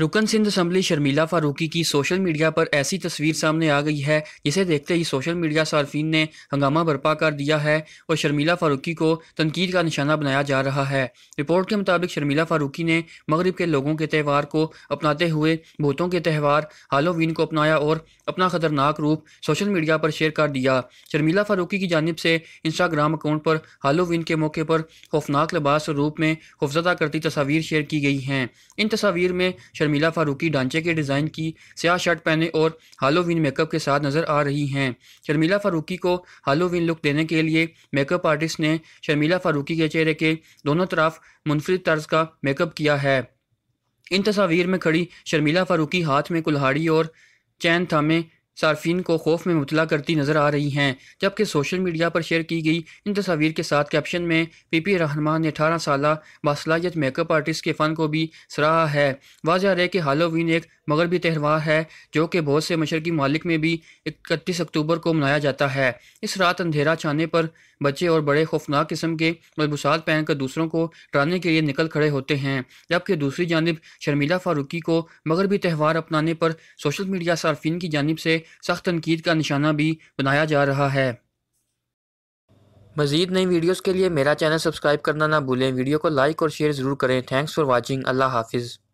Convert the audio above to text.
रुकन सिंध असम्बली शर्मिला फारूकी की social media पर ऐसी तस्वीर सामने आ गई है जिसे देखते ही सोशल मीडिया सार्फिन ने हंगामा बर्पा कर दिया है और शर्मिला फारूकी को तनकीद का निशाना बनाया जा रहा है रिपोर्ट के मुताबिक शर्मिला फारूकी ने मगरब के लोगों के त्यौहार को अपनाते हुए भूतों के त्यौहार हालोवीन को अपनाया और अपना ख़तरनाक रूप सोशल मीडिया पर शेयर कर दिया शर्मिला फारूकी की जानब से इंस्टाग्राम अकाउंट पर हालोवीन के मौके पर खौफनाक लबास रूप में खुफजदा करती तस्वीर शेयर की गई हैं इन तस्वीर में शर्मिला फारूकी ढांचे के डिज़ाइन की स्याह शर्ट पहने और हालोविन मेकअप के साथ नज़र आ रही हैं शर्मिला फारूकी को हालोविन लुक देने के लिए मेकअप आर्टिस्ट ने शर्मिला फारूकी के चेहरे के दोनों तरफ मुनफरद तर्ज का मेकअप किया है इन तस्वीर में खड़ी शर्मिला फारूकी हाथ में कुल्हाड़ी और चैन थामे सार्फिन को खौफ में मुतला करती नजर आ रही हैं जबकि सोशल मीडिया पर शेयर की गई इन तस्वीर के साथ कैप्शन में पी पी रहनमान ने अठारह साल बासलायत मेकअप आर्टिस्ट के फ़न को भी सराहा है वाजह रहे कि हालोवीन एक मगरबी त्यौहार है जो कि बहुत से मशरकी मालिक में भी इकतीस अक्टूबर को मनाया जाता है इस रात अंधेरा छाने पर बच्चे और बड़े खौफनाक किस्म के मलबूसात पहनकर दूसरों को डराने के लिए निकल खड़े होते हैं जबकि दूसरी जानब शर्मिला फारूकी को मगरबी त्यौहार अपनाने पर सोशल मीडिया सार्फिन की जानब से सख्त तनकीद का निशाना भी बनाया जा रहा है मजीद नई वीडियोज़ के लिए मेरा चैनल सब्सक्राइब करना ना भूलें वीडियो को लाइक और शेयर ज़रूर करें थैंक्स फॉर वॉचिंग अल्लाह हाफिज़